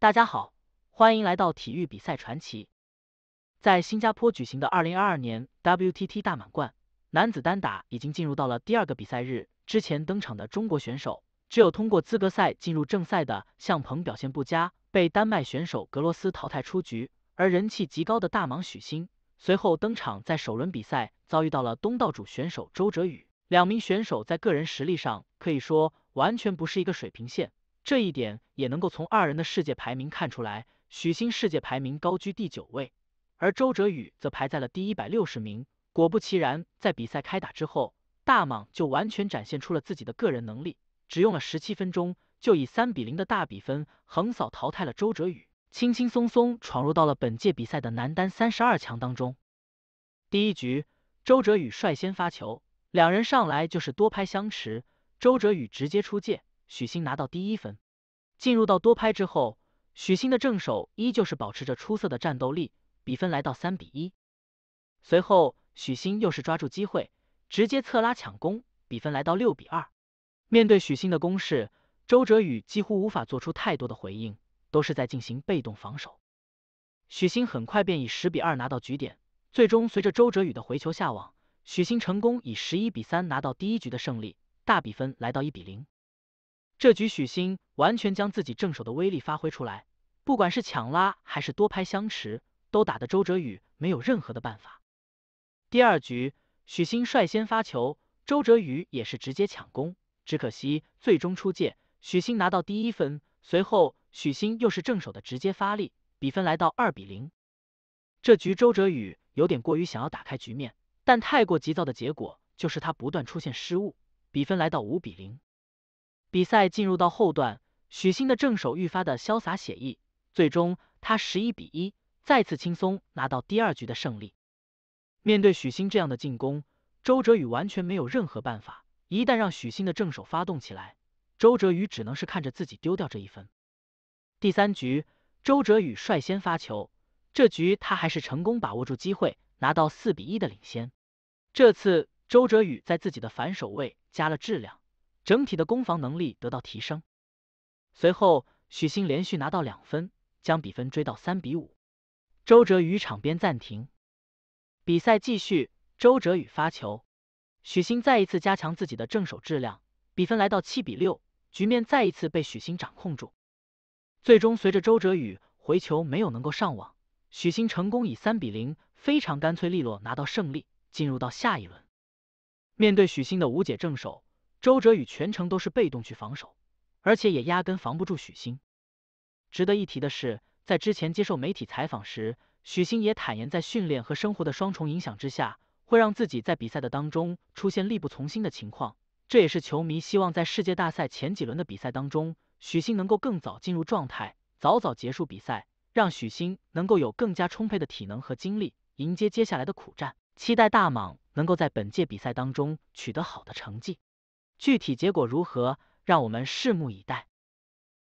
大家好，欢迎来到体育比赛传奇。在新加坡举行的二零二二年 WTT 大满贯男子单打已经进入到了第二个比赛日。之前登场的中国选手只有通过资格赛进入正赛的向鹏表现不佳，被丹麦选手格罗斯淘汰出局。而人气极高的大蟒许昕随后登场，在首轮比赛遭遇到了东道主选手周哲宇。两名选手在个人实力上可以说完全不是一个水平线。这一点也能够从二人的世界排名看出来，许昕世界排名高居第九位，而周哲宇则排在了第一百六十名。果不其然，在比赛开打之后，大蟒就完全展现出了自己的个人能力，只用了十七分钟，就以三比零的大比分横扫淘汰了周哲宇，轻轻松松闯入到了本届比赛的男单三十二强当中。第一局，周哲宇率先发球，两人上来就是多拍相持，周哲宇直接出界。许昕拿到第一分，进入到多拍之后，许昕的正手依旧是保持着出色的战斗力，比分来到三比一。随后，许昕又是抓住机会，直接侧拉抢攻，比分来到六比二。面对许昕的攻势，周哲宇几乎无法做出太多的回应，都是在进行被动防守。许昕很快便以十比二拿到局点，最终随着周哲宇的回球下网，许昕成功以十一比三拿到第一局的胜利，大比分来到一比零。这局许昕完全将自己正手的威力发挥出来，不管是抢拉还是多拍相持，都打得周哲宇没有任何的办法。第二局，许昕率先发球，周哲宇也是直接抢攻，只可惜最终出界，许昕拿到第一分。随后，许昕又是正手的直接发力，比分来到二比零。这局周哲宇有点过于想要打开局面，但太过急躁的结果就是他不断出现失误，比分来到五比零。比赛进入到后段，许昕的正手愈发的潇洒写意，最终他十一比一再次轻松拿到第二局的胜利。面对许昕这样的进攻，周哲宇完全没有任何办法，一旦让许昕的正手发动起来，周哲宇只能是看着自己丢掉这一分。第三局，周哲宇率先发球，这局他还是成功把握住机会，拿到四比一的领先。这次周哲宇在自己的反手位加了质量。整体的攻防能力得到提升。随后，许昕连续拿到两分，将比分追到三比五。周哲宇场边暂停，比赛继续。周哲宇发球，许昕再一次加强自己的正手质量，比分来到七比六，局面再一次被许昕掌控住。最终，随着周哲宇回球没有能够上网，许昕成功以三比零非常干脆利落拿到胜利，进入到下一轮。面对许昕的无解正手。周哲宇全程都是被动去防守，而且也压根防不住许昕。值得一提的是，在之前接受媒体采访时，许昕也坦言，在训练和生活的双重影响之下，会让自己在比赛的当中出现力不从心的情况。这也是球迷希望在世界大赛前几轮的比赛当中，许昕能够更早进入状态，早早结束比赛，让许昕能够有更加充沛的体能和精力迎接接下来的苦战。期待大蟒能够在本届比赛当中取得好的成绩。具体结果如何，让我们拭目以待。